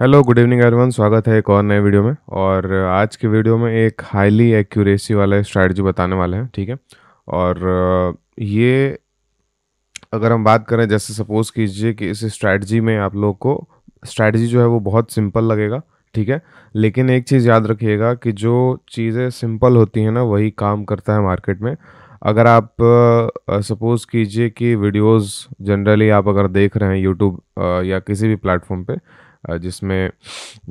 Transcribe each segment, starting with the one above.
Hello good evening everyone स्वागत है एक और नए वीडियो में और आज के वीडियो में एक हाईली एक्यूरेसी वाला स्ट्रैटी बताने वाले हैं ठीक है और ये अगर हम बात करें जैसे सपोज़ कीजिए कि इस स्ट्रैटजी में आप लोग को स्ट्रैटी जो है वो बहुत सिंपल लगेगा ठीक है लेकिन एक चीज़ याद रखिएगा कि जो चीज़ें सिंपल होती हैं ना वही काम करता है मार्केट में अगर आप सपोज़ कीजिए कि वीडियोस जनरली आप अगर देख रहे हैं यूट्यूब या किसी भी प्लेटफॉर्म पे जिसमें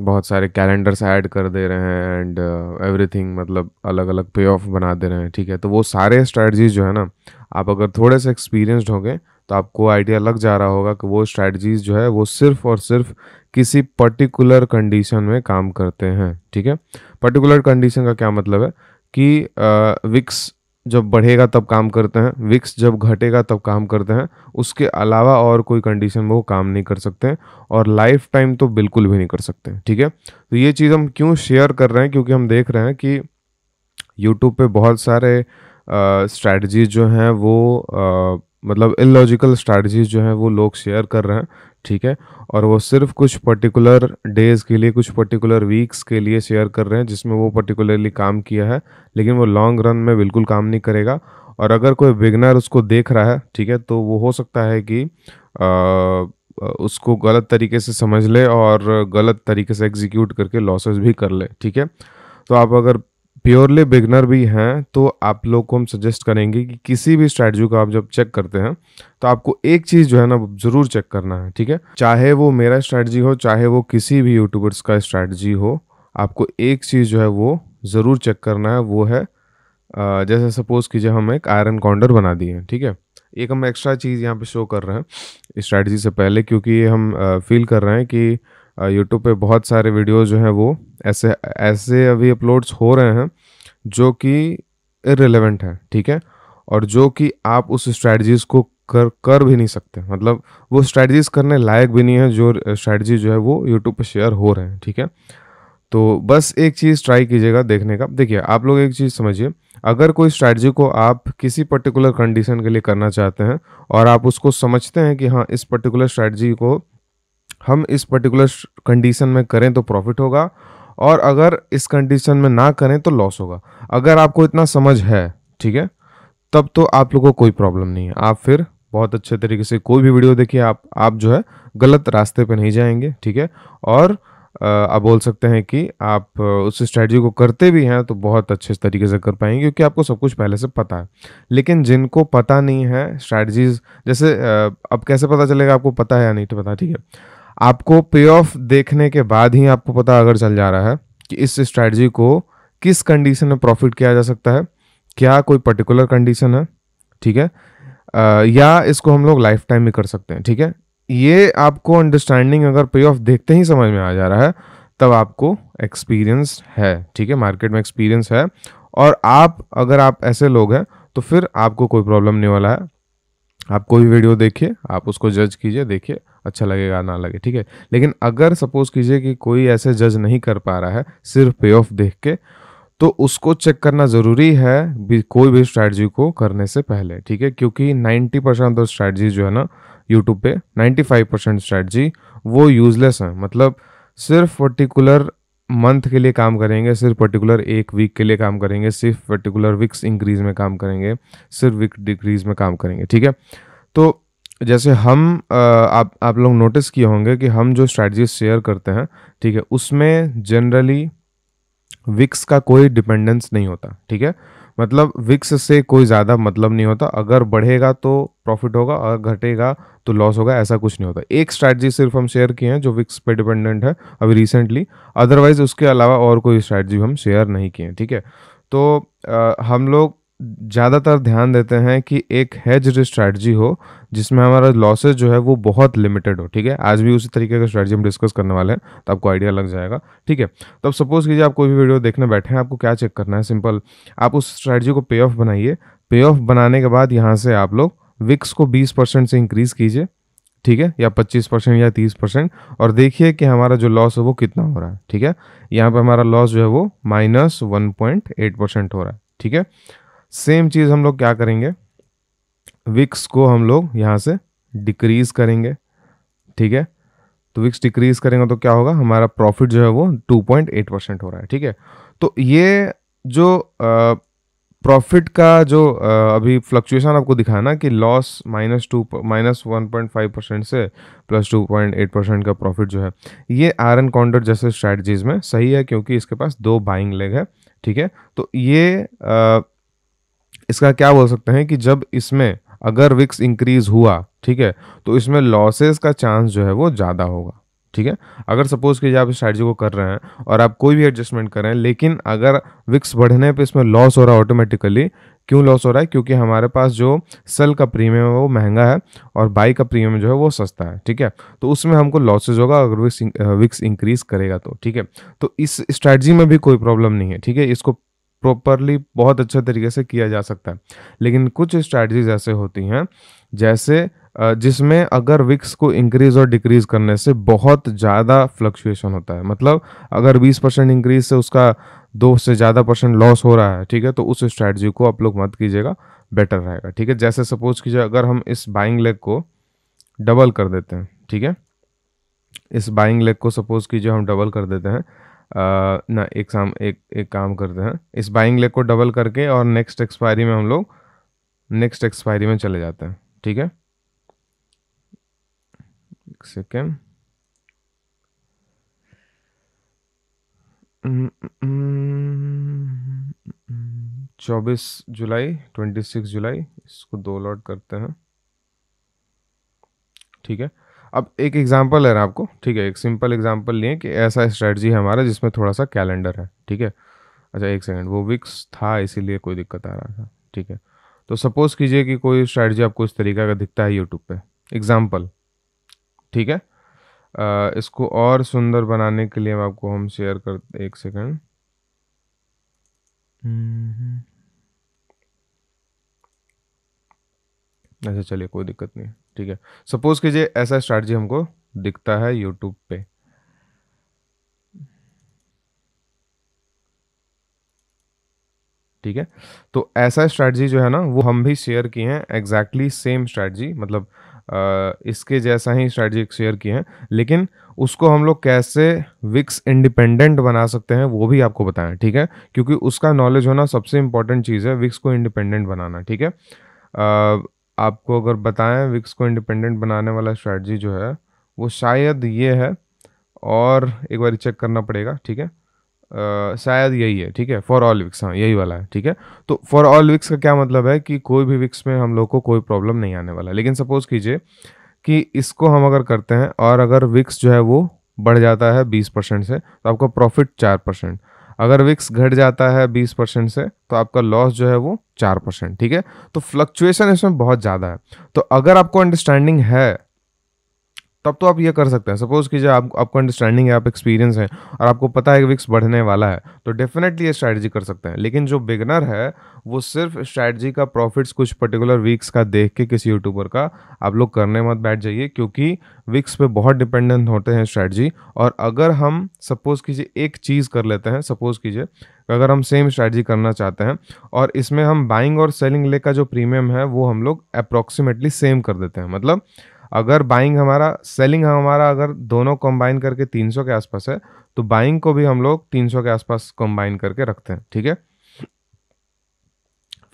बहुत सारे कैलेंडर्स ऐड कर दे रहे हैं एंड एवरीथिंग मतलब अलग अलग पे ऑफ बना दे रहे हैं ठीक है तो वो सारे स्ट्रैटजीज जो है ना आप अगर थोड़े से एक्सपीरियंसड होंगे तो आपको आइडिया लग जा रहा होगा कि वो स्ट्रैटजीज जो है वो सिर्फ और सिर्फ किसी पर्टिकुलर कंडीशन में काम करते हैं ठीक है पर्टिकुलर कंडीशन का क्या मतलब है कि विक्स जब बढ़ेगा तब काम करते हैं विक्स जब घटेगा तब काम करते हैं उसके अलावा और कोई कंडीशन में वो काम नहीं कर सकते और लाइफ टाइम तो बिल्कुल भी नहीं कर सकते ठीक है तो ये चीज़ हम क्यों शेयर कर रहे हैं क्योंकि हम देख रहे हैं कि यूट्यूब पे बहुत सारे स्ट्रैटजीज जो हैं वो मतलब इलॉजिकल स्ट्रैटजीज जो है वो लोग शेयर कर रहे हैं ठीक है और वो सिर्फ कुछ पर्टिकुलर डेज़ के लिए कुछ पर्टिकुलर वीक्स के लिए शेयर कर रहे हैं जिसमें वो पर्टिकुलरली काम किया है लेकिन वो लॉन्ग रन में बिल्कुल काम नहीं करेगा और अगर कोई बिगनर उसको देख रहा है ठीक है तो वो हो सकता है कि आ, उसको गलत तरीके से समझ ले और गलत तरीके से एग्जीक्यूट करके लॉसेस भी कर ले ठीक है तो आप अगर प्योरली बिगनर भी हैं तो आप लोग को हम सजेस्ट करेंगे कि किसी भी स्ट्रैटजी को आप जब चेक करते हैं तो आपको एक चीज़ जो है ना ज़रूर चेक करना है ठीक है चाहे वो मेरा स्ट्रैटजी हो चाहे वो किसी भी यूट्यूबर्स का स्ट्रैटजी हो आपको एक चीज़ जो है वो ज़रूर चेक करना है वो है जैसे सपोज़ कीजिए हम एक आयरन काउंटर बना दिए हैं ठीक है एक हम एक्स्ट्रा चीज़ यहाँ पे शो कर रहे हैं स्ट्रैटेजी से पहले क्योंकि हम फील कर रहे हैं कि यूट्यूब पे बहुत सारे वीडियो जो हैं वो ऐसे ऐसे अभी अपलोड्स हो रहे हैं जो कि इरेलीवेंट हैं ठीक है और जो कि आप उस स्ट्रैटजीज़ को कर कर भी नहीं सकते मतलब वो स्ट्रैटजीज़ करने लायक भी नहीं है जो स्ट्रैटजी जो है वो यूट्यूब पर शेयर हो रहे हैं ठीक है तो बस एक चीज़ ट्राई कीजिएगा देखने का देखिए आप लोग एक चीज़ समझिए अगर कोई स्ट्रैटजी को आप किसी पर्टिकुलर कंडीशन के लिए करना चाहते हैं और आप उसको समझते हैं कि हाँ इस पर्टिकुलर स्ट्रैटजी को हम इस पर्टिकुलर कंडीशन में करें तो प्रॉफिट होगा और अगर इस कंडीशन में ना करें तो लॉस होगा अगर आपको इतना समझ है ठीक है तब तो आप लोगों को कोई प्रॉब्लम नहीं है आप फिर बहुत अच्छे तरीके से कोई भी वीडियो देखिए आप आप जो है गलत रास्ते पे नहीं जाएंगे ठीक है और आप बोल सकते हैं कि आप उस स्ट्रैटी को करते भी हैं तो बहुत अच्छे तरीके से कर पाएंगे क्योंकि आपको सब कुछ पहले से पता है लेकिन जिनको पता नहीं है स्ट्रैटजीज जैसे अब कैसे पता चलेगा आपको पता है या नहीं तो पता ठीक है आपको पे ऑफ देखने के बाद ही आपको पता अगर चल जा रहा है कि इस स्ट्रैटी को किस कंडीशन में प्रॉफिट किया जा सकता है क्या कोई पर्टिकुलर कंडीशन है ठीक है आ, या इसको हम लोग लाइफ टाइम भी कर सकते हैं ठीक है ये आपको अंडरस्टैंडिंग अगर पे ऑफ देखते ही समझ में आ जा रहा है तब आपको एक्सपीरियंस है ठीक है मार्केट में एक्सपीरियंस है और आप अगर आप ऐसे लोग हैं तो फिर आपको कोई प्रॉब्लम नहीं वाला है आप कोई वीडियो देखिए आप उसको जज कीजिए देखिए अच्छा लगेगा ना लगे ठीक है लेकिन अगर सपोज कीजिए कि कोई ऐसे जज नहीं कर पा रहा है सिर्फ पे ऑफ देख के तो उसको चेक करना ज़रूरी है भी कोई भी स्ट्रैटजी को करने से पहले ठीक है क्योंकि 90 परसेंट ऑफ स्ट्रैटजी जो है ना यूट्यूब पे 95 परसेंट स्ट्रैटजी वो यूजलेस है मतलब सिर्फ पर्टिकुलर मंथ के लिए काम करेंगे सिर्फ पर्टिकुलर एक वीक के लिए काम करेंगे सिर्फ पर्टिकुलर वीक्स इंक्रीज में काम करेंगे सिर्फ वीक डिक्रीज में काम करेंगे ठीक है तो जैसे हम आ, आप आप लोग नोटिस किए होंगे कि हम जो स्ट्रैटेजीज शेयर करते हैं ठीक है उसमें जनरली विक्स का कोई डिपेंडेंस नहीं होता ठीक है मतलब विक्स से कोई ज़्यादा मतलब नहीं होता अगर बढ़ेगा तो प्रॉफिट होगा और घटेगा तो लॉस होगा ऐसा कुछ नहीं होता एक स्ट्रैटजी सिर्फ हम शेयर किए हैं जो विक्स पे डिपेंडेंट है अभी रिसेंटली अदरवाइज उसके अलावा और कोई स्ट्रैटजी हम शेयर नहीं किए ठीक है तो आ, हम लोग ज़्यादातर ध्यान देते हैं कि एक हेज स्ट्रैटी हो जिसमें हमारा लॉसेज जो है वो बहुत लिमिटेड हो ठीक है आज भी उसी तरीके का स्ट्रैटी हम डिस्कस करने वाले हैं तो आपको आइडिया लग जाएगा ठीक है तो अब सपोज़ कीजिए आप कोई भी वीडियो देखने बैठे हैं आपको क्या चेक करना है सिंपल आप उस स्ट्रैटी को पे ऑफ बनाइए पे ऑफ बनाने के बाद यहाँ से आप लोग विक्स को बीस परसेंट से इंक्रीज़ कीजिए ठीक है या पच्चीस परसेंट या तीस परसेंट और देखिए कि हमारा जो लॉस है वो कितना हो रहा है ठीक है यहाँ पर हमारा लॉस जो है वो minus one point eight percent हो रहा है ठीक है सेम चीज़ हम लोग क्या करेंगे विक्स को हम लोग यहाँ से डिक्रीज़ करेंगे ठीक है तो विक्स डिक्रीज़ करेंगे तो क्या होगा हमारा प्रॉफिट जो है वो 2.8 परसेंट हो रहा है ठीक है तो ये जो प्रॉफिट का जो आ, अभी फ्लक्चुएशन आपको दिखाया ना कि loss minus two minus one point five percent से plus two point eight percent का प्रॉफिट जो है ये आर एन काउंटर जैसे स्ट्रैटजीज में सही है क्योंकि इसके पास दो बाइंग लेग है ठीक है तो ये आ, इसका क्या बोल सकते हैं कि जब इसमें अगर विक्स इंक्रीज हुआ ठीक है तो इसमें लॉसेस का चांस जो है वो ज़्यादा होगा ठीक है अगर सपोज कीजिए आप स्ट्रैटी को कर रहे हैं और आप कोई भी एडजस्टमेंट करें लेकिन अगर विक्स बढ़ने पे इसमें लॉस हो रहा है ऑटोमेटिकली क्यों लॉस हो रहा है क्योंकि हमारे पास जो सेल का प्रीमियम है वो महंगा है और बाई का प्रीमियम जो है वो सस्ता है ठीक है तो उसमें हमको लॉसेज होगा अगर विक्स विक्स इंक्रीज करेगा तो ठीक है तो इस स्ट्रैटी में भी कोई प्रॉब्लम नहीं है ठीक है इसको प्रॉपरली बहुत अच्छे तरीके से किया जा सकता है लेकिन कुछ स्ट्रैटीज ऐसे होती हैं जैसे जिसमें अगर विक्स को इंक्रीज और डिक्रीज करने से बहुत ज़्यादा फ्लक्चुएशन होता है मतलब अगर 20 परसेंट इंक्रीज से उसका दो से ज़्यादा परसेंट लॉस हो रहा है ठीक है तो उस स्ट्रैटी को आप लोग मत कीजिएगा बेटर रहेगा ठीक है जैसे सपोज कीजिए अगर हम इस बाइंग लेग को डबल कर देते हैं ठीक है इस बाइंग लेग को सपोज कीजिए हम डबल कर देते हैं ना एक साम एक एक काम करते हैं इस बाइंग लेग को डबल करके और नेक्स्ट एक्सपायरी में हम लोग नेक्स्ट एक्सपायरी में चले जाते हैं ठीक है एक सेकेंड हम्म, हम्म, चौबीस जुलाई ट्वेंटी सिक्स जुलाई इसको दो लॉट करते हैं ठीक है अब एक एग्जांपल है आपको ठीक है एक सिंपल एग्जांपल लिए कि ऐसा स्ट्रेटजी है हमारा जिसमें थोड़ा सा कैलेंडर है ठीक है अच्छा एक सेकेंड वो विक्स था इसीलिए कोई दिक्कत आ रहा था ठीक है तो सपोज़ कीजिए कि कोई स्ट्रैटी आपको इस तरीके का दिखता है यूट्यूब पे एग्ज़ाम्पल ठीक है आ, इसको और सुंदर बनाने के लिए हम आपको हम शेयर कर एक सेकेंड हम्म, हम्म। अच्छा चलिए कोई दिक्कत नहीं ठीक है सपोज कीजिए ऐसा स्ट्रैटेजी हमको दिखता है यूट्यूब पे ठीक है तो ऐसा स्ट्रैटजी जो है ना वो हम भी शेयर किए हैं एग्जैक्टली सेम स्ट्रैटजी मतलब आ, इसके जैसा ही स्ट्रैटजी शेयर किए हैं लेकिन उसको हम लोग कैसे विक्स इंडिपेंडेंट बना सकते हैं वो भी आपको बताएं ठीक है क्योंकि उसका नॉलेज होना सबसे इंपॉर्टेंट चीज़ है विक्स को इंडिपेंडेंट बनाना ठीक है आपको अगर बताएं विक्स को इंडिपेंडेंट बनाने वाला स्ट्रैटी जो है वो शायद ये है और एक बार चेक करना पड़ेगा ठीक है आ, शायद यही है ठीक है फॉर ऑल विक्स हाँ यही वाला है ठीक है तो फॉर ऑल विक्स का क्या मतलब है कि कोई भी विक्स में हम लोग को कोई प्रॉब्लम नहीं आने वाला लेकिन सपोज कीजिए कि इसको हम अगर करते हैं और अगर विक्स जो है वो बढ़ जाता है बीस परसेंट से तो आपका प्रॉफिट चार परसेंट अगर विक्स घट जाता है बीस परसेंट से तो आपका लॉस जो है वो चार परसेंट ठीक है तो फ्लक्चुएशन इसमें बहुत ज़्यादा है तो अगर आपको अंडरस्टैंडिंग है तब तो आप ये कर सकते हैं सपोज कीजिए आप आपको अंडरस्टैंडिंग है आप एक्सपीरियंस है और आपको पता है कि विक्स बढ़ने वाला है तो डेफिनेटली ये स्ट्रैटेजी कर सकते हैं लेकिन जो बिगनर है वो सिर्फ स्ट्रैटेजी का प्रॉफिट्स कुछ पर्टिकुलर वीक्स का देख के किसी यूट्यूबर का आप लोग करने मत बैठ जाइए क्योंकि विक्स पे बहुत डिपेंडेंट होते हैं स्ट्रैटेजी और अगर हम सपोज़ कीजिए एक चीज़ कर लेते हैं सपोज़ कीजिए अगर हम सेम स्ट्रैटेजी करना चाहते हैं और इसमें हम बाइंग और सेलिंग ले का जो प्रीमियम है वो हम लोग अप्रॉक्सीमेटली सेम कर देते हैं मतलब अगर बाइंग हमारा सेलिंग हमारा अगर दोनों कंबाइन करके 300 के आसपास है तो बाइंग को भी हम लोग 300 के आसपास कंबाइन करके रखते हैं ठीक है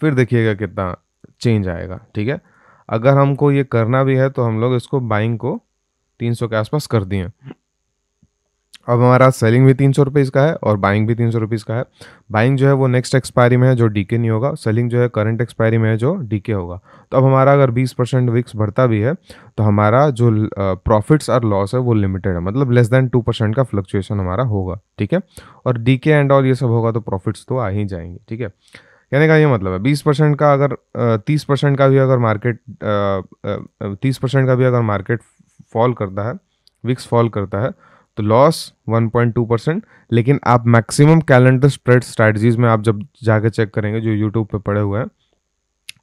फिर देखिएगा कितना चेंज आएगा ठीक है अगर हमको ये करना भी है तो हम लोग इसको बाइंग को 300 के आसपास कर दिए अब हमारा सेलिंग भी तीन सौ रुपीज़ का है और बाइंग भी तीन सौ रुपीज़ का है बाइंग जो है वो नेक्स्ट एक्सपायरी में है जो डीके नहीं होगा सेलिंग जो है करंट एक्सपायरी में है जो डीके होगा तो अब हमारा अगर बीस परसेंट विक्स बढ़ता भी है तो हमारा जो प्रॉफिट्स और लॉस है वो लिमिटेड है मतलब लेस देन टू परसेंट का फ्लक्चुएशन हमारा होगा ठीक है और डीके एंड ऑल ये सब होगा तो प्रॉफिट्स तो आ ही जाएंगे ठीक है कहने का ये मतलब है बीस परसेंट का अगर तीस परसेंट का भी अगर मार्केट तीस परसेंट का भी अगर मार्केट फॉल करता है विक्स फॉल करता है तो लॉस 1.2 परसेंट लेकिन आप मैक्सिमम कैलेंडर स्प्रेड स्ट्रैटजीज में आप जब जाके चेक करेंगे जो यूट्यूब पे पड़े हुए हैं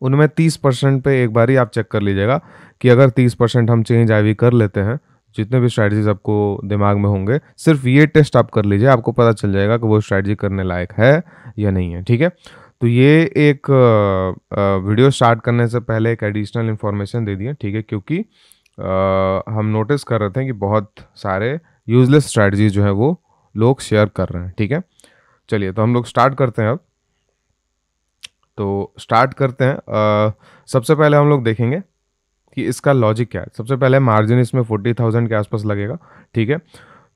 उनमें 30 परसेंट पे एक बार ही आप चेक कर लीजिएगा कि अगर 30 परसेंट हम चेंज आई कर लेते हैं जितने भी स्ट्रैटीज़ आपको दिमाग में होंगे सिर्फ ये टेस्ट आप कर लीजिए आपको पता चल जाएगा कि वो स्ट्रैटजी करने लायक है या नहीं है ठीक है तो ये एक वीडियो स्टार्ट करने से पहले एक एडिशनल इन्फॉर्मेशन दे दिए ठीक है क्योंकि आ, हम नोटिस कर रहे थे कि बहुत सारे यूजलेस स्ट्रैटेजी जो है वो लोग शेयर कर रहे हैं ठीक है चलिए तो हम लोग स्टार्ट करते हैं अब तो स्टार्ट करते हैं सबसे पहले हम लोग देखेंगे कि इसका लॉजिक क्या है सबसे पहले मार्जिन इसमें फोर्टी थाउजेंड के आसपास लगेगा ठीक है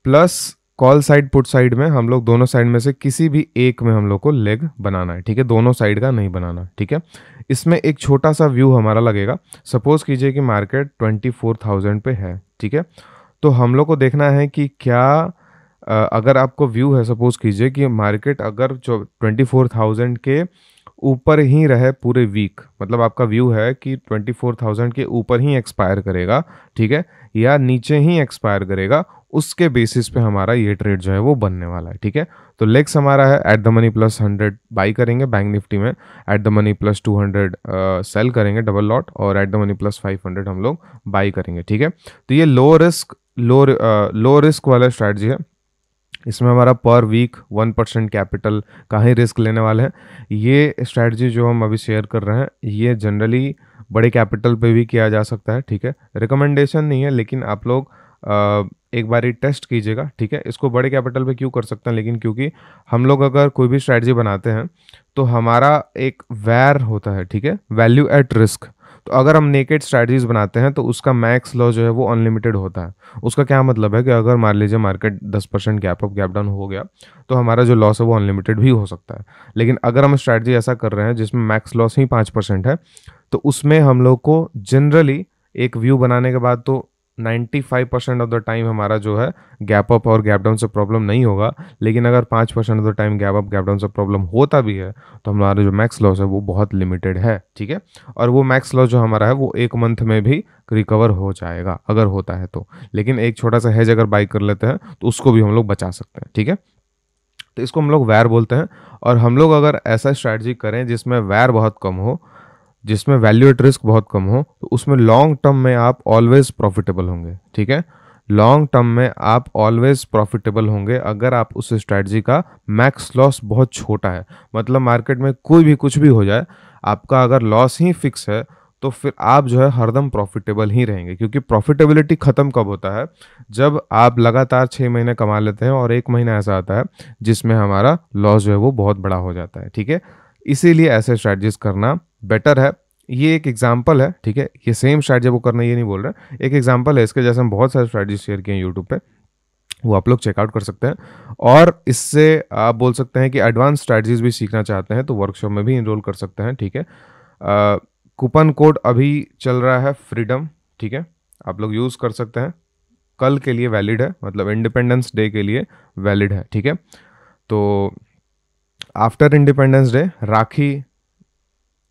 plus call side put side में हम लोग दोनों साइड में से किसी भी एक में हम लोग को लेग बनाना है ठीक है दोनों साइड का नहीं बनाना ठीक है इसमें एक छोटा सा व्यू हमारा लगेगा सपोज कीजिए कि मार्केट ट्वेंटी फोर थाउजेंड पे है ठीक है तो हम लोग को देखना है कि क्या अगर आपको व्यू है सपोज़ कीजिए कि मार्केट अगर जो ट्वेंटी फोर थाउजेंड के ऊपर ही रहे पूरे वीक मतलब आपका व्यू है कि ट्वेंटी फोर थाउजेंड के ऊपर ही एक्सपायर करेगा ठीक है या नीचे ही एक्सपायर करेगा उसके बेसिस पे हमारा ये ट्रेड जो है वो बनने वाला है ठीक है तो लेग्स हमारा है at the money plus hundred buy करेंगे बैंक निफ्टी में at the money plus two hundred sell करेंगे डबल लॉट और at the money plus five hundred हम लोग बाई करेंगे ठीक है तो ये लो रिस्क लो लो रिस्क वाला स्ट्रैटी है इसमें हमारा पर वीक वन परसेंट कैपिटल का ही रिस्क लेने वाले हैं ये स्ट्रैटी जो हम अभी शेयर कर रहे हैं ये जनरली बड़े कैपिटल पे भी किया जा सकता है ठीक है रिकमेंडेशन नहीं है लेकिन आप लोग एक बार टेस्ट कीजिएगा ठीक है इसको बड़े कैपिटल पे क्यों कर सकते हैं लेकिन क्योंकि हम लोग अगर कोई भी स्ट्रैटी बनाते हैं तो हमारा एक वैर होता है ठीक है वैल्यू एट रिस्क तो अगर हम नेकेड स्ट्रैटेजीज बनाते हैं तो उसका मैक्स लॉ जो है वो अनलिमिटेड होता है उसका क्या मतलब है कि अगर मान लीजिए मार्केट दस percent gap up gap down हो गया तो हमारा जो लॉस है वो अनलिमिटेड भी हो सकता है लेकिन अगर हम स्ट्रैटेजी ऐसा कर रहे हैं जिसमें मैक्स लॉस ही पाँच परसेंट है तो उसमें हम लोग को जनरली एक व्यू बनाने के बाद तो 95 परसेंट ऑफ द टाइम हमारा जो है गैप अप और गैप डाउन से प्रॉब्लम नहीं होगा लेकिन अगर 5 percent of the time gap up gap down से प्रॉब्लम होता भी है तो हमारा जो मैक्स लॉस है वो बहुत लिमिटेड है ठीक है और वो मैक्स लॉस जो हमारा है वो एक मंथ में भी रिकवर हो जाएगा अगर होता है तो लेकिन एक छोटा सा हेज अगर बाई कर लेते हैं तो उसको भी हम लोग बचा सकते हैं ठीक है तो इसको हम लोग वैर बोलते हैं और हम लोग अगर ऐसा स्ट्रैटी करें जिसमें वैर बहुत कम हो जिसमें वैल्यू एट रिस्क बहुत कम हो तो उसमें लॉन्ग टर्म में आप ऑलवेज प्रॉफिटेबल होंगे ठीक है लॉन्ग टर्म में आप ऑलवेज प्रॉफिटेबल होंगे अगर आप उस स्ट्रैटी का मैक्स लॉस बहुत छोटा है मतलब मार्केट में कोई भी कुछ भी हो जाए आपका अगर लॉस ही फिक्स है तो फिर आप जो है हरदम प्रॉफिटेबल ही रहेंगे क्योंकि प्रॉफिटेबिलिटी ख़त्म कब होता है जब आप लगातार छः महीने कमा लेते हैं और एक महीना ऐसा आता है जिसमें हमारा लॉस जो है वो बहुत बड़ा हो जाता है ठीक है इसीलिए ऐसे स्ट्रैटजीज करना बेटर है ये एक एग्जाम्पल है ठीक है ये सेम स्ट्रैटी वो करना ये नहीं बोल रहे एक एग्जाम्पल है इसके जैसे हम बहुत सारे स्ट्रैटी शेयर किए हैं यूट्यूब पर वो आप लोग चेकआउट कर सकते हैं और इससे आप बोल सकते हैं कि एडवांस स्ट्रैटजीज भी सीखना चाहते हैं तो वर्कशॉप में भी इनरोल कर सकते हैं ठीक है कूपन कोड अभी चल रहा है फ्रीडम ठीक है आप लोग यूज़ कर सकते हैं कल के लिए वैलिड है मतलब इंडिपेंडेंस डे के लिए वैलिड है ठीक है तो आफ्टर इंडिपेंडेंस डे राखी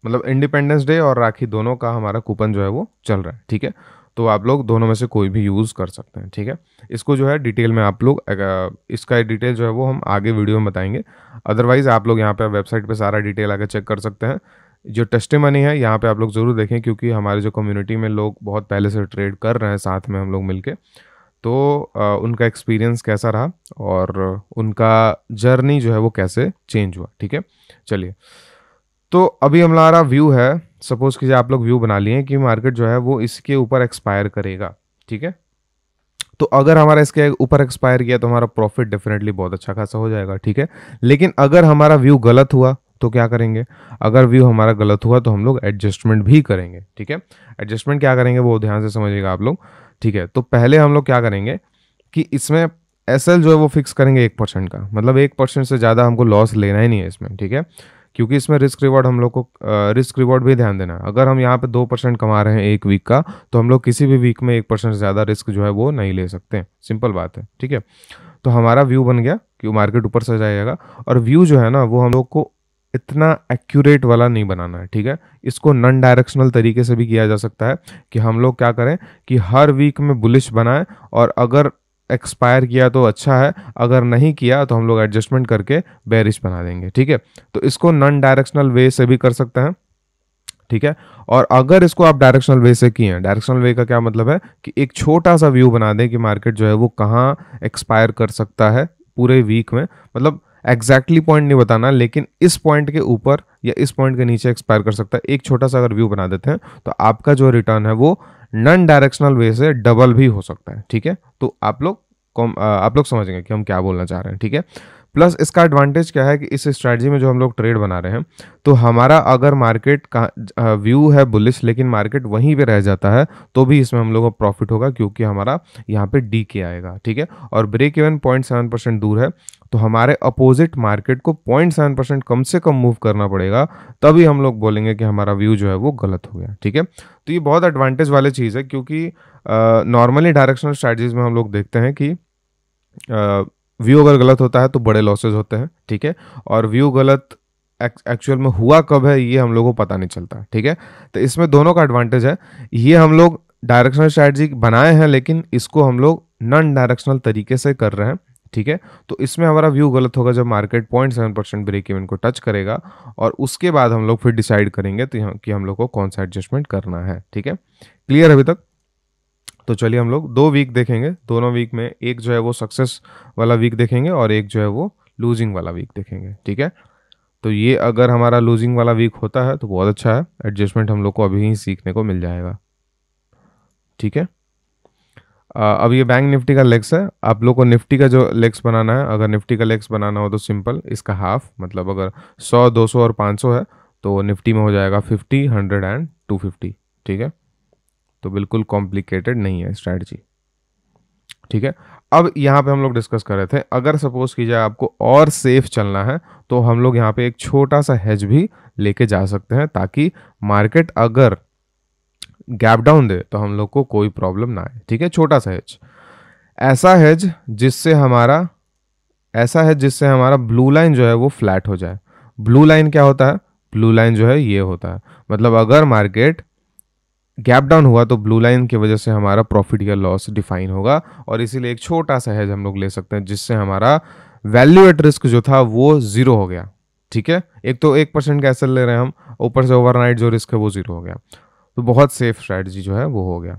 मतलब इंडिपेंडेंस डे और राखी दोनों का हमारा कूपन जो है वो चल रहा है ठीक है तो आप लोग दोनों में से कोई भी यूज़ कर सकते हैं ठीक है इसको जो है डिटेल में आप लोग इसका डिटेल जो है वो हम आगे वीडियो में बताएंगे अदरवाइज़ आप लोग यहाँ पे वेबसाइट पे सारा डिटेल आगे चेक कर सकते हैं जो टेस्ट मनी है यहाँ पे आप लोग ज़रूर देखें क्योंकि हमारे जो कम्युनिटी में लोग बहुत पहले से ट्रेड कर रहे हैं साथ में हम लोग मिल तो उनका एक्सपीरियंस कैसा रहा और उनका जर्नी जो है वो कैसे चेंज हुआ ठीक है चलिए तो अभी हमारा व्यू है सपोज कीजिए आप लोग व्यू बना लिए कि मार्केट जो है वो इसके ऊपर एक्सपायर करेगा ठीक है तो अगर हमारा इसके ऊपर एक्सपायर किया तो हमारा प्रॉफिट डेफिनेटली बहुत अच्छा खासा हो जाएगा ठीक है लेकिन अगर हमारा व्यू गलत हुआ तो क्या करेंगे अगर व्यू हमारा गलत हुआ तो हम लोग एडजस्टमेंट भी करेंगे ठीक है एडजस्टमेंट क्या करेंगे वो ध्यान से समझिएगा आप लोग ठीक है तो पहले हम लोग क्या करेंगे कि इसमें एस जो है वो फिक्स करेंगे एक परसेंट का मतलब एक परसेंट से ज़्यादा हमको लॉस लेना ही नहीं है इसमें ठीक है क्योंकि इसमें रिस्क रिवॉर्ड हम लोग को रिस्क रिवॉर्ड भी ध्यान देना है अगर हम यहाँ पे दो परसेंट कमा रहे हैं एक वीक का तो हम लोग किसी भी वीक में एक परसेंट से ज़्यादा रिस्क जो है वो नहीं ले सकते हैं सिंपल बात है ठीक है तो हमारा व्यू बन गया कि मार्केट ऊपर से जाएगा और व्यू जो है ना वो हम लोग को इतना एक्यूरेट वाला नहीं बनाना है ठीक है इसको नॉन डायरेक्शनल तरीके से भी किया जा सकता है कि हम लोग क्या करें कि हर वीक में बुलिश बनाएं और अगर एक्सपायर किया तो अच्छा है अगर नहीं किया तो हम लोग एडजस्टमेंट करके बैरिश बना देंगे ठीक है तो इसको नॉन डायरेक्शनल वे से भी कर सकते हैं ठीक है और अगर इसको आप डायरेक्शनल वे से किए हैं डायरेक्शनल वे का क्या मतलब है कि एक छोटा सा व्यू बना दें कि मार्केट जो है वो कहाँ एक्सपायर कर सकता है पूरे वीक में मतलब एग्जैक्टली exactly पॉइंट नहीं बताना लेकिन इस पॉइंट के ऊपर या इस पॉइंट के नीचे एक्सपायर कर सकता है एक छोटा सा अगर व्यू बना देते हैं तो आपका जो रिटर्न है वो नॉन डायरेक्शनल वे से डबल भी हो सकता है ठीक है तो आप लोग आप लोग समझेंगे कि हम क्या बोलना चाह रहे हैं ठीक है प्लस इसका एडवांटेज क्या है कि इस स्ट्रैटी में जो हम लोग ट्रेड बना रहे हैं तो हमारा अगर मार्केट का व्यू है बुलिश लेकिन मार्केट वहीं पे रह जाता है तो भी इसमें हम लोगों को प्रॉफिट होगा क्योंकि हमारा यहाँ पे डी के आएगा ठीक है और break even point seven percent दूर है तो हमारे अपोजिट मार्केट को पॉइंट सेवन परसेंट कम से कम मूव करना पड़ेगा तभी हम लोग बोलेंगे कि हमारा व्यू जो है वो गलत हो गया ठीक है तो ये बहुत एडवांटेज वाली चीज़ है क्योंकि नॉर्मली डायरेक्शनल स्ट्रैटीज़ में हम लोग देखते हैं कि आ, व्यू अगर गलत होता है तो बड़े लॉसेज होते हैं ठीक है और व्यू गलत एक्चुअल में हुआ कब है ये हम लोग को पता नहीं चलता ठीक है तो इसमें दोनों का एडवांटेज है ये हम लोग डायरेक्शनल स्ट्रैटी बनाए हैं लेकिन इसको हम लोग नॉन डायरेक्शनल तरीके से कर रहे हैं ठीक है तो इसमें हमारा व्यू गलत होगा जब market point seven percent break even को टच करेगा और उसके बाद हम लोग फिर डिसाइड करेंगे तो कि हम लोग को कौन सा एडजस्टमेंट करना है ठीक है क्लियर अभी तक तो चलिए हम लोग दो वीक देखेंगे दोनों वीक में एक जो है वो सक्सेस वाला वीक देखेंगे और एक जो है वो लूजिंग वाला वीक देखेंगे ठीक है तो ये अगर हमारा लूजिंग वाला वीक होता है तो बहुत अच्छा है एडजस्टमेंट हम लोग को अभी ही सीखने को मिल जाएगा ठीक है अब ये बैंक निफ्टी का लेग्स है आप लोग को निफ्टी का जो लेग्स बनाना है अगर निफ्टी का लेग्स बनाना हो तो सिंपल इसका हाफ मतलब अगर 100 200 और 500 है तो निफ्टी में हो जाएगा 50 100 एंड 250 ठीक है तो बिल्कुल कॉम्प्लिकेटेड नहीं है स्ट्रैटी ठीक है अब यहाँ पे हम लोग डिस्कस कर रहे थे अगर सपोज कीजिए आपको और सेफ चलना है तो हम लोग यहाँ पे एक छोटा सा हेज भी लेके जा सकते हैं ताकि मार्केट अगर गैप डाउन दे तो हम लोग को कोई प्रॉब्लम ना आए ठीक है छोटा सा हेज ऐसा हेज जिससे हमारा ऐसा है जिससे हमारा ब्लू लाइन जो है वो फ्लैट हो जाए ब्लू लाइन क्या होता है ब्लू लाइन जो है ये होता है मतलब अगर मार्केट गैप डाउन हुआ तो ब्लू लाइन की वजह से हमारा प्रॉफिट या लॉस डिफाइन होगा और इसीलिए एक छोटा सा हैज हम लोग ले सकते हैं जिससे हमारा वैल्यू एट रिस्क जो था वो जीरो हो गया ठीक है एक तो एक परसेंट कैसे ले रहे हैं हम ऊपर से ओवरनाइट जो रिस्क है वो जीरो हो गया तो बहुत सेफ स्ट्रैटी जो है वो हो गया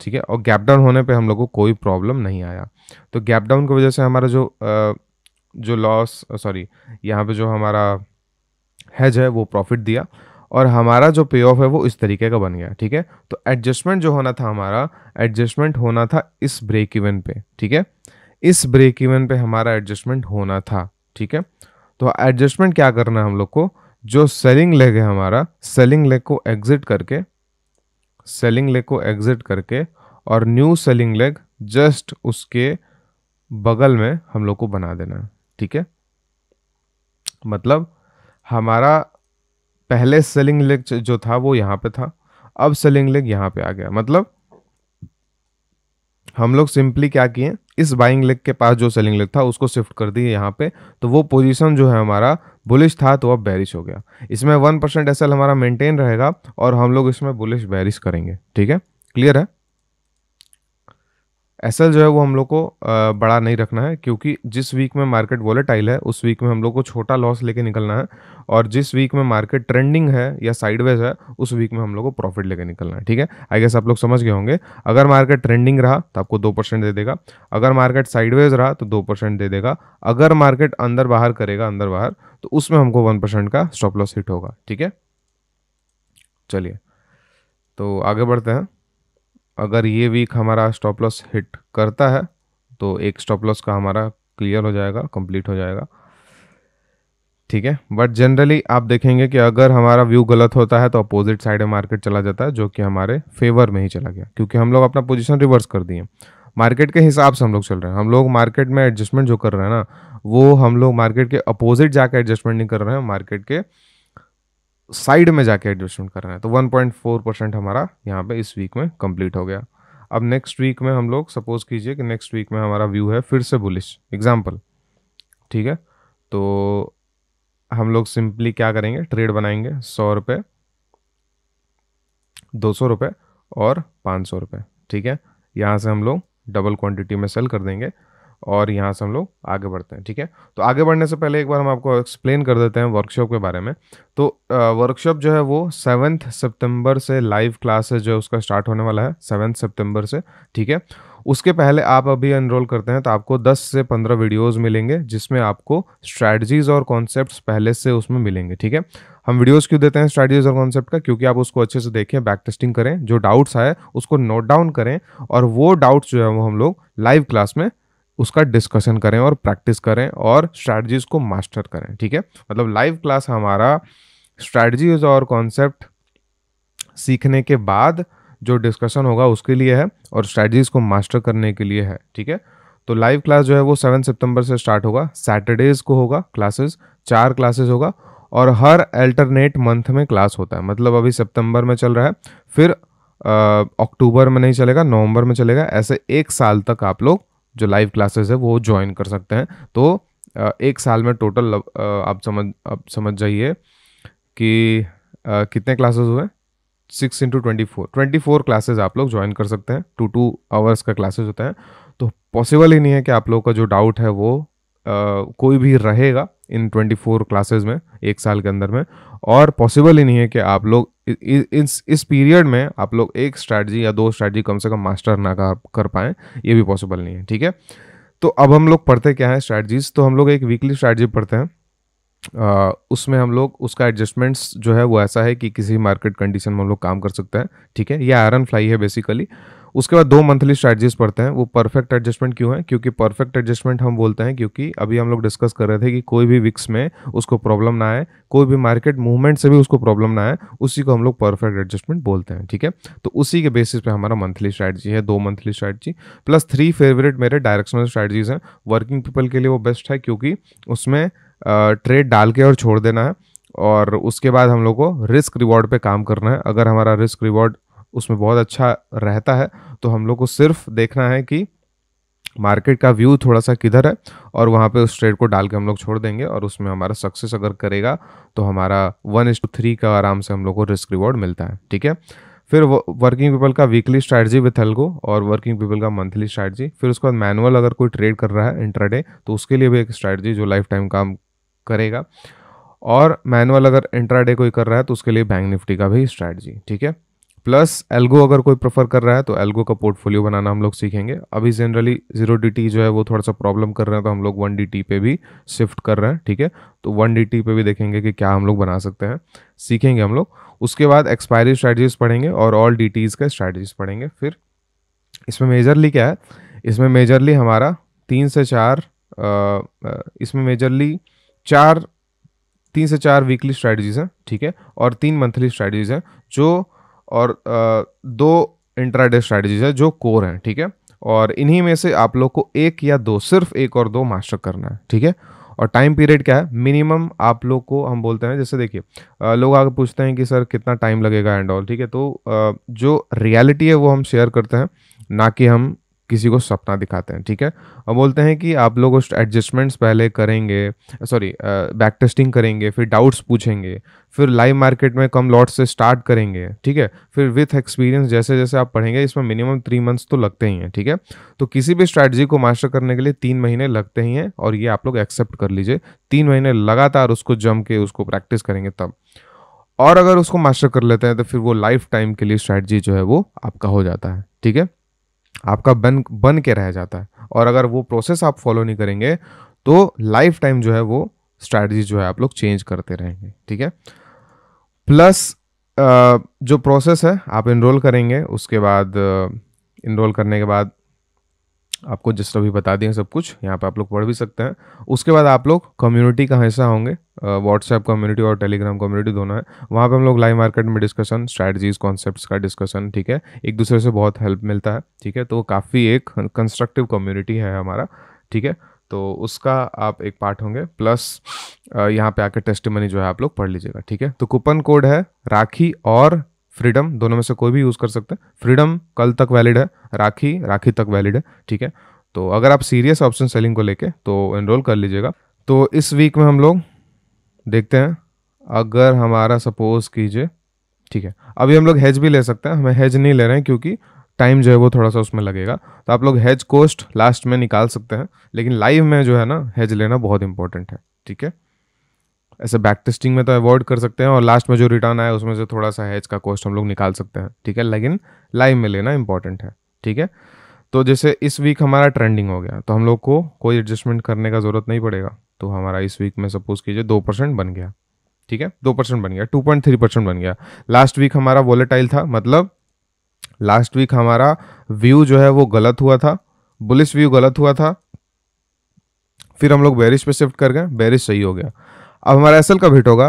ठीक है और गैप डाउन होने पे हम लोग को कोई प्रॉब्लम नहीं आया तो गैप डाउन की वजह से हमारा जो जो लॉस सॉरी यहाँ पे जो हमारा हैज है वो प्रॉफिट दिया और हमारा जो पे ऑफ है वो इस तरीके का बन गया ठीक है तो एडजस्टमेंट जो होना था हमारा एडजस्टमेंट होना था इस ब्रेक इवन पे ठीक है इस ब्रेक इवन पे हमारा एडजस्टमेंट होना था ठीक है तो एडजस्टमेंट क्या करना है हम लोग को जो सेलिंग लेग है हमारा सेलिंग लेग को एग्जिट करके सेलिंग लेग को एग्जिट करके और न्यू सेलिंग लेग जस्ट उसके बगल में हम लोग को बना देना है ठीक है मतलब हमारा पहले सेलिंग लेग जो था वो यहाँ पे था अब सेलिंग लेग यहाँ पे आ गया मतलब हम लोग सिंपली क्या किए इस बाइंग लेग के पास जो सेलिंग लेग था उसको शिफ्ट कर दिए यहाँ पे तो वो पोजीशन जो है हमारा बुलिश था तो अब बैरिश हो गया इसमें वन परसेंट एस हमारा मेंटेन रहेगा और हम लोग इसमें बुलिश बैरिश करेंगे ठीक है क्लियर है एस जो है वो हम लोग को बड़ा नहीं रखना है क्योंकि जिस वीक में मार्केट वॉलेटाइल है उस वीक में हम लोग को छोटा लॉस लेके निकलना है और जिस वीक में मार्केट ट्रेंडिंग है या साइडवेज है उस वीक में हम लोग को प्रॉफिट लेके निकलना है ठीक है आई गेस आप लोग समझ गए होंगे अगर मार्केट ट्रेंडिंग रहा तो आपको दो परसेंट दे देगा अगर मार्केट साइडवेज रहा तो दो परसेंट दे देगा अगर मार्केट अंदर बाहर करेगा अंदर बाहर तो उसमें हमको वन परसेंट का स्टॉप लॉस हिट होगा ठीक है चलिए तो आगे बढ़ते हैं अगर ये वीक हमारा स्टॉप लॉस हिट करता है तो एक स्टॉप लॉस का हमारा क्लियर हो जाएगा कंप्लीट हो जाएगा ठीक है बट जनरली आप देखेंगे कि अगर हमारा व्यू गलत होता है तो अपोजिट साइड में मार्केट चला जाता है जो कि हमारे फेवर में ही चला गया क्योंकि हम लोग अपना पोजिशन रिवर्स कर दिए मार्केट के हिसाब से हम लोग चल रहे हैं हम लोग मार्केट में एडजस्टमेंट जो कर रहे हैं ना वो हम लोग मार्केट के अपोजिट जाकर एडजस्टमेंट नहीं कर रहे हैं मार्केट के साइड में जाके एडजस्टमेंट करना है तो 1.4 परसेंट हमारा यहाँ पे इस वीक में कंप्लीट हो गया अब नेक्स्ट वीक में हम लोग सपोज कीजिए कि नेक्स्ट वीक में हमारा व्यू है फिर से बुलिश एग्जाम्पल ठीक है तो हम लोग सिंपली क्या करेंगे ट्रेड बनाएंगे सौ रुपये दो सौ रुपये और पाँच सौ रुपये ठीक है यहाँ से हम लोग डबल क्वांटिटी में सेल कर देंगे और यहाँ से हम लोग आगे बढ़ते हैं ठीक है तो आगे बढ़ने से पहले एक बार हम आपको एक्सप्लेन कर देते हैं वर्कशॉप के बारे में तो वर्कशॉप जो है वो सेवन्थ सितंबर से लाइव क्लासेस जो है उसका स्टार्ट होने वाला है सेवन्थ सितंबर से ठीक है उसके पहले आप अभी एनरोल करते हैं तो आपको 10 से 15 वीडियोस मिलेंगे जिसमें आपको स्ट्रैटजीज और कॉन्सेप्ट पहले से उसमें मिलेंगे ठीक है हम वीडियोस क्यों देते हैं स्ट्रैटजीज और कॉन्सेप्ट का क्योंकि आप उसको अच्छे से देखें बैक टेस्टिंग करें जो डाउट्स आए उसको नोट डाउन करें और वो डाउट्स जो है वो हम लोग लाइव क्लास में उसका डिस्कशन करें और प्रैक्टिस करें और स्ट्रैटजीज को मास्टर करें ठीक है मतलब लाइव क्लास हमारा स्ट्रैटजीज और कॉन्सेप्ट सीखने के बाद जो डिस्कशन होगा उसके लिए है और स्ट्रैटजीज को मास्टर करने के लिए है ठीक है तो लाइव क्लास जो है वो सेवन सितंबर से स्टार्ट होगा सैटरडेज को होगा क्लासेस चार क्लासेस होगा और हर अल्टरनेट मंथ में क्लास होता है मतलब अभी सितंबर में चल रहा है फिर अक्टूबर में नहीं चलेगा नवंबर में चलेगा ऐसे एक साल तक आप लोग जो लाइव क्लासेस है वो ज्वाइन कर सकते हैं तो एक साल में टोटल आप समझ आप समझ जाइए कि कितने क्लासेस हुए six into twenty four twenty four classes आप लोग ज्वाइन कर सकते हैं टू टू आवर्स का क्लासेज होता है तो पॉसिबल ही नहीं है कि आप लोग का जो डाउट है वो आ, कोई भी रहेगा इन ट्वेंटी फोर क्लासेज में एक साल के अंदर में और पॉसिबल ही नहीं है कि आप लोग इस इस पीरियड में आप लोग एक स्ट्रैटी या दो स्ट्रैटी कम से कम मास्टर ना कर पाएँ ये भी पॉसिबल नहीं है ठीक है तो अब हम लोग पढ़ते क्या है स्ट्रैटजीज तो हम लोग एक वीकली स्ट्रैटी पढ़ते हैं आ, उसमें हम लोग उसका एडजस्टमेंट्स जो है वो ऐसा है कि किसी मार्केट कंडीशन में हम लोग काम कर सकते हैं ठीक है ये आयरन फ्लाई है बेसिकली उसके बाद दो मंथली स्ट्रैटेजीज पढ़ते हैं वो परफेक्ट एडजस्टमेंट क्यों है क्योंकि परफेक्ट एडजस्टमेंट हम बोलते हैं क्योंकि अभी हम लोग डिस्कस कर रहे थे कि कोई भी विक्स में उसको प्रॉब्लम ना आए कोई भी मार्केट मूवमेंट से भी उसको प्रॉब्लम ना आए उसी को हम लोग परफेक्ट एडजस्टमेंट बोलते हैं ठीक है तो उसी के बेसिस पे हमारा मंथली स्ट्रैटेजी है दो monthly strategy plus three favourite मेरे डायरेक्शनल स्ट्रैटेजीज हैं वर्किंग पीपल के लिए वो बेस्ट है क्योंकि उसमें ट्रेड डाल के और छोड़ देना है और उसके बाद हम लोग को रिस्क रिवॉर्ड पे काम करना है अगर हमारा रिस्क रिवॉर्ड उसमें बहुत अच्छा रहता है तो हम लोग को सिर्फ देखना है कि मार्केट का व्यू थोड़ा सा किधर है और वहाँ पे उस ट्रेड को डाल के हम लोग छोड़ देंगे और उसमें हमारा सक्सेस अगर करेगा तो हमारा वन इज टू थ्री का आराम से हम लोग को रिस्क रिवॉर्ड मिलता है ठीक है फिर वर्किंग पीपल का वीकली स्ट्रैटजी विथ एल्गो और वर्किंग पीपल का मंथली स्ट्रैटजी फिर उसके बाद मैनुअल अगर कोई ट्रेड कर रहा है इंट्राडे तो उसके लिए भी एक स्ट्रैटजी जो लाइफ टाइम काम करेगा और मैनुअल अगर इंट्राडे कोई कर रहा है तो उसके लिए बैंक निफ्टी का भी स्ट्रैटजी ठीक है प्लस एल्गो अगर कोई प्रेफर कर रहा है तो एल्गो का पोर्टफोलियो बनाना हम लोग सीखेंगे अभी जनरली जीरो डी जो है वो थोड़ा सा प्रॉब्लम कर रहे हैं तो हम लोग वन डी पे भी शिफ्ट कर रहे हैं ठीक है तो वन डी पे भी देखेंगे कि क्या हम लोग बना सकते हैं सीखेंगे हम लोग उसके बाद एक्सपायरी स्ट्रैटेजीज पढ़ेंगे और ऑल डी का स्ट्रैटेजीज पढ़ेंगे फिर इसमें मेजरली क्या है इसमें मेजरली हमारा तीन से चार इसमें मेजरली चार तीन से चार वीकली स्ट्रैटेजीज हैं ठीक है और तीन मंथली स्ट्रैटेजीज हैं जो और दो इंट्राडे स्ट्रैटेजीज है जो कोर हैं ठीक है और इन्हीं में से आप लोग को एक या दो सिर्फ एक और दो मास्टर करना है ठीक है और टाइम पीरियड क्या है मिनिमम आप लोग को हम बोलते हैं जैसे देखिए लोग आगे पूछते हैं कि सर कितना टाइम लगेगा एंड ऑल ठीक है तो जो रियलिटी है वो हम शेयर करते हैं ना कि हम किसी को सपना दिखाते हैं ठीक है और बोलते हैं कि आप लोग उस एडजस्टमेंट्स पहले करेंगे सॉरी बैक टेस्टिंग करेंगे फिर डाउट्स पूछेंगे फिर लाइव मार्केट में कम लॉट से स्टार्ट करेंगे ठीक है फिर विथ एक्सपीरियंस जैसे जैसे आप पढ़ेंगे इसमें मिनिमम थ्री मंथ्स तो लगते ही हैं ठीक है तो किसी भी स्ट्रैटेजी को मास्टर करने के लिए तीन महीने लगते ही हैं और ये आप लोग एक्सेप्ट कर लीजिए तीन महीने लगातार उसको जम के उसको प्रैक्टिस करेंगे तब और अगर उसको मास्टर कर लेते हैं तो फिर वो लाइफ टाइम के लिए स्ट्रैटजी जो है वो आपका हो जाता है ठीक है आपका बन बन के रह जाता है और अगर वो प्रोसेस आप फॉलो नहीं करेंगे तो लाइफ टाइम जो है वो स्ट्रैटेजी जो है आप लोग चेंज करते रहेंगे ठीक है प्लस जो प्रोसेस है आप इनरोल करेंगे उसके बाद इनरोल करने के बाद आपको जिस तरह भी बता दिए सब कुछ यहाँ पे आप लोग पढ़ भी सकते हैं उसके बाद आप लोग कम्युनिटी का हिस्सा होंगे व्हाट्सएप कम्युनिटी और टेलीग्राम कम्युनिटी दोनों है वहाँ पे हम लोग लाइव मार्केट में डिस्कशन स्ट्रैटजीज कॉन्सेप्ट्स का डिस्कशन ठीक है एक दूसरे से बहुत हेल्प मिलता है ठीक है तो काफ़ी एक कंस्ट्रक्टिव कम्युनिटी है हमारा ठीक है तो उसका आप एक पार्ट होंगे प्लस यहाँ पे आकर टेस्टमनी जो है आप लोग पढ़ लीजिएगा ठीक है तो कूपन कोड है राखी और फ्रीडम दोनों में से कोई भी यूज़ कर सकते हैं फ्रीडम कल तक वैलिड है राखी राखी तक वैलिड है ठीक है तो अगर आप सीरियस ऑप्शन सेलिंग को लेके तो इनरोल कर लीजिएगा तो इस वीक में हम लोग देखते हैं अगर हमारा सपोज कीजिए ठीक है अभी हम लोग हेज भी ले सकते हैं हमें हेज नहीं ले रहे हैं क्योंकि टाइम जो है वो थोड़ा सा उसमें लगेगा तो आप लोग हेज कोस्ट लास्ट में निकाल सकते हैं लेकिन लाइव में जो है ना हेज लेना बहुत इंपॉर्टेंट है ठीक है ऐसे बैक टेस्टिंग में तो अवॉइड कर सकते हैं और लास्ट में जो रिटर्न आया उसमें से थोड़ा सा हैज का कॉस्ट हम लोग निकाल सकते हैं ठीक है लेकिन लाइव में लेना इंपॉर्टेंट है ठीक है तो जैसे इस वीक हमारा ट्रेंडिंग हो गया तो हम लोग को कोई एडजस्टमेंट करने का ज़रूरत नहीं पड़ेगा तो हमारा इस वीक में सपोज कीजिए दो परसेंट बन गया ठीक है दो परसेंट बन गया टू पॉइंट थ्री परसेंट बन गया लास्ट वीक हमारा वॉलेटाइल था मतलब लास्ट वीक हमारा व्यू जो है वो गलत हुआ था बुलिस व्यू गलत हुआ था फिर हम लोग बैरिश पे शिफ्ट कर गए बैरिश सही हो गया अब हमारा एस का हिट होगा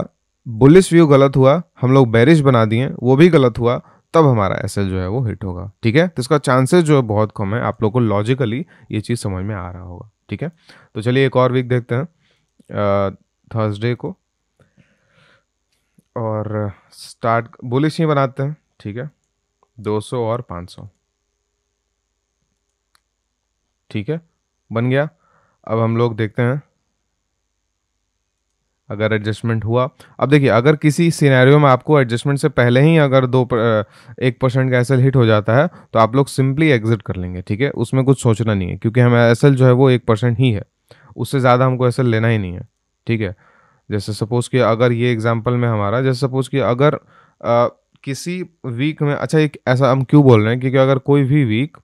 बुलिस व्यू गलत हुआ हम लोग बैरिश बना दिए वो भी गलत हुआ तब हमारा एस जो है वो हिट होगा ठीक है तो इसका चांसेस जो है बहुत कम है आप लोग को लॉजिकली ये चीज़ समझ में आ रहा होगा ठीक है तो चलिए एक और वीक देखते हैं थर्सडे को और स्टार्ट बुलिश ही बनाते हैं ठीक है 200 और 500 ठीक है बन गया अब हम लोग देखते हैं अगर एडजस्टमेंट हुआ अब देखिए अगर किसी सिनेरियो में आपको एडजस्टमेंट से पहले ही अगर दो पर, एक परसेंट का एसएल हिट हो जाता है तो आप लोग सिंपली एग्जिट कर लेंगे ठीक है उसमें कुछ सोचना नहीं है क्योंकि हमें एसएल जो है वो एक परसेंट ही है उससे ज़्यादा हमको एसएल लेना ही नहीं है ठीक है जैसे सपोज़ कि अगर ये एग्जाम्पल में हमारा जैसे सपोज़ कि अगर आ, किसी वीक में अच्छा एक ऐसा हम क्यों बोल रहे हैं क्योंकि अगर कोई भी वीक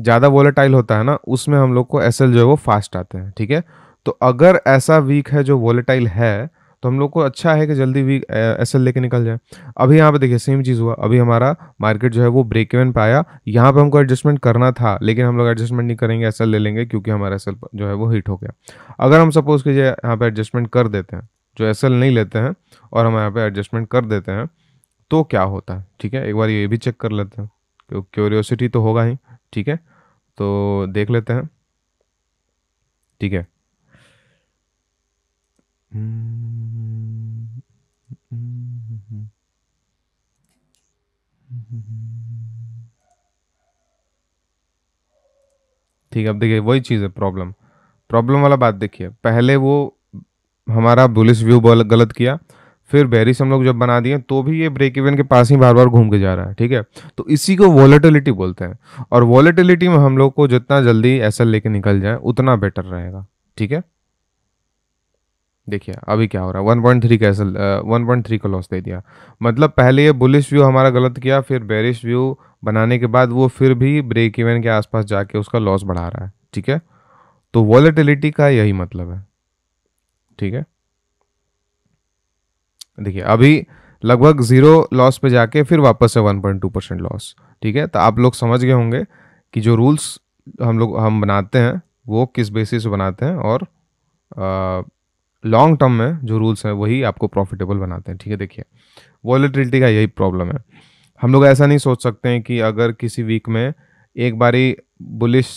ज़्यादा वोलेटाइल होता है ना उसमें हम लोग को एस जो है वो फास्ट आते हैं ठीक है तो अगर ऐसा वीक है जो वॉलेटाइल है तो हम लोग को अच्छा है कि जल्दी वीक एस एल लेके निकल जाए अभी यहाँ पे देखिए सेम चीज़ हुआ अभी हमारा मार्केट जो है वो ब्रेक इवन आया यहाँ पे हमको एडजस्टमेंट करना था लेकिन हम लोग एडजस्टमेंट नहीं करेंगे एस एल ले लेंगे क्योंकि हमारा एस एल जो है वो हिट हो गया अगर हम सपोज कीजिए यहाँ पे एडजस्टमेंट कर देते हैं जो एस एल नहीं लेते हैं और हम यहाँ पे एडजस्टमेंट कर देते हैं तो क्या होता है ठीक है एक बार ये भी चेक कर लेते हैं क्योंकि क्यूरियोसिटी तो होगा ही ठीक है तो देख लेते हैं ठीक है ठीक है अब देखिए वही चीज़ है प्रॉब्लम प्रॉब्लम वाला बात देखिए पहले वो हमारा बुलिस व्यू गलत किया फिर बैरिस हम लोग जब बना दिए तो भी ये ब्रेक इवन के पास ही बार बार घूम के जा रहा है ठीक है तो इसी को वॉलेटिलिटी बोलते हैं और वॉलेटिलिटी में हम लोग को जितना जल्दी ऐसा लेके निकल जाए उतना बेटर रहेगा ठीक है देखिए अभी क्या हो रहा है वन पॉइंट थ्री कैसल वन पॉइंट थ्री का लॉस दे दिया मतलब पहले ये बुलिश व्यू हमारा गलत किया फिर बेरिश व्यू बनाने के बाद वो फिर भी ब्रेक इवन के आसपास जाके उसका लॉस बढ़ा रहा है ठीक है तो वॉलेटिलिटी का यही मतलब है ठीक है देखिए अभी लगभग ज़ीरो लॉस पे जाके फिर वापस है one point two percent loss ठीक है तो आप लोग समझ गए होंगे कि जो रूल्स हम लोग हम बनाते हैं वो किस बेसिस बनाते हैं और आ, लॉन्ग टर्म में जो रूल्स हैं वही आपको प्रॉफिटेबल बनाते हैं ठीक है देखिए वॉलेटिलिटी का यही प्रॉब्लम है हम लोग ऐसा नहीं सोच सकते हैं कि अगर किसी वीक में एक बारी बुलिश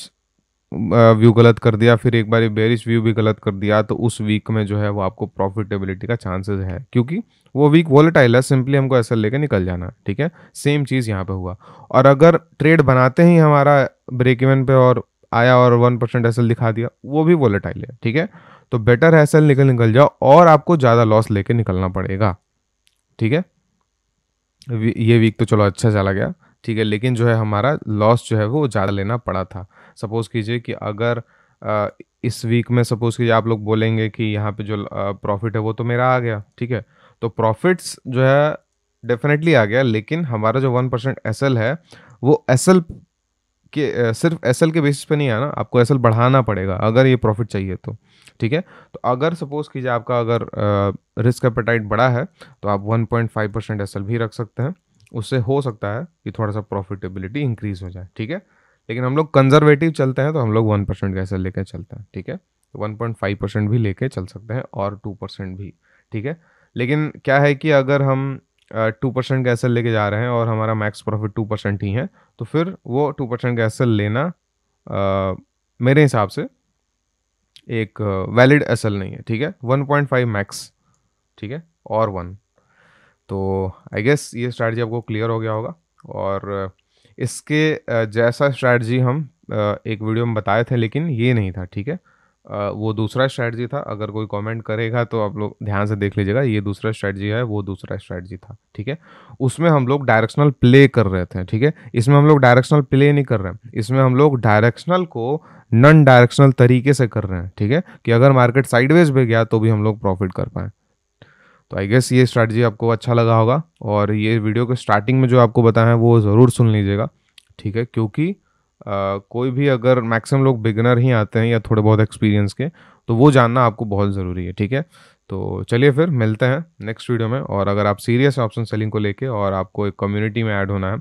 व्यू गलत कर दिया फिर एक बारी बेरिश व्यू भी गलत कर दिया तो उस वीक में जो है वो आपको प्रॉफिटेबिलिटी का चांसेस है क्योंकि वो वीक वॉलेटाइल है सिंपली हमको ऐसा लेके निकल जाना है ठीक है सेम चीज़ यहाँ पे हुआ और अगर ट्रेड बनाते ही हमारा ब्रेक इवन पे और आया और वन परसेंट दिखा दिया वो भी वॉलेटाइल है ठीक है तो बेटर है सेल निकल निकल जाओ और आपको ज़्यादा लॉस लेके निकलना पड़ेगा ठीक है ये वीक तो चलो अच्छा चला गया ठीक है लेकिन जो है हमारा लॉस जो है वो ज़्यादा लेना पड़ा था सपोज़ कीजिए कि अगर इस वीक में सपोज़ कीजिए आप लोग बोलेंगे कि यहाँ पे जो प्रॉफिट है वो तो मेरा आ गया ठीक है तो प्रॉफिट्स जो है डेफिनेटली आ गया लेकिन हमारा जो वन परसेंट एस है वो एस के सिर्फ एस के बेसिस पे नहीं आना आपको एस बढ़ाना पड़ेगा अगर ये प्रॉफिट चाहिए तो ठीक है तो अगर सपोज़ कीजिए आपका अगर रिस्क एपेटाइट बड़ा है तो आप 1.5 परसेंट एस भी रख सकते हैं उससे हो सकता है कि थोड़ा सा प्रॉफिटेबिलिटी इंक्रीज हो जाए ठीक है लेकिन हम लोग कंजर्वेटिव चलते हैं तो हम लोग वन परसेंट का एस लेकर चलते हैं ठीक है तो वन पॉइंट फाइव परसेंट भी लेके चल सकते हैं और टू परसेंट भी ठीक है लेकिन क्या है कि अगर हम टू परसेंट का एस लेके जा रहे हैं और हमारा मैक्स प्रॉफिट टू परसेंट ही है तो फिर वो टू परसेंट का एस लेना आ, मेरे हिसाब से एक वैलिड एस नहीं है ठीक है वन पॉइंट फाइव मैक्स ठीक है और वन तो आई गेस ये स्ट्रैटी आपको क्लियर हो गया होगा और इसके जैसा स्ट्रैटी हम एक वीडियो में बताए थे लेकिन ये नहीं था ठीक है वो दूसरा स्ट्रैटी था अगर कोई कमेंट करेगा तो आप लोग ध्यान से देख लीजिएगा ये दूसरा स्ट्रैटजी है वो दूसरा स्ट्रैटजी था ठीक है उसमें हम लोग डायरेक्शनल प्ले कर रहे थे ठीक है इसमें हम लोग डायरेक्शनल प्ले नहीं कर रहे हैं इसमें हम लोग डायरेक्शनल को नॉन डायरेक्शनल तरीके से कर रहे हैं ठीक है कि अगर मार्केट साइडवेज भी गया तो भी हम लोग प्रॉफिट कर पाएँ तो आई गेस ये स्ट्रैटजी आपको अच्छा लगा होगा और ये वीडियो के स्टार्टिंग में जो आपको बताया है वो ज़रूर सुन लीजिएगा ठीक है क्योंकि कोई भी अगर मैक्सिमम लोग बिगनर ही आते हैं या थोड़े बहुत एक्सपीरियंस के तो वो जानना आपको बहुत ज़रूरी है ठीक है तो चलिए फिर मिलते हैं नेक्स्ट वीडियो में और अगर आप सीरियस ऑप्शन सेलिंग को लेके और आपको एक कम्युनिटी में ऐड होना है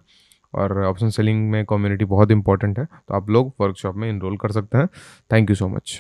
और ऑप्शन सेलिंग में कम्युनिटी बहुत इंपॉर्टेंट है तो आप लोग वर्कशॉप में इनरोल कर सकते हैं थैंक यू सो मच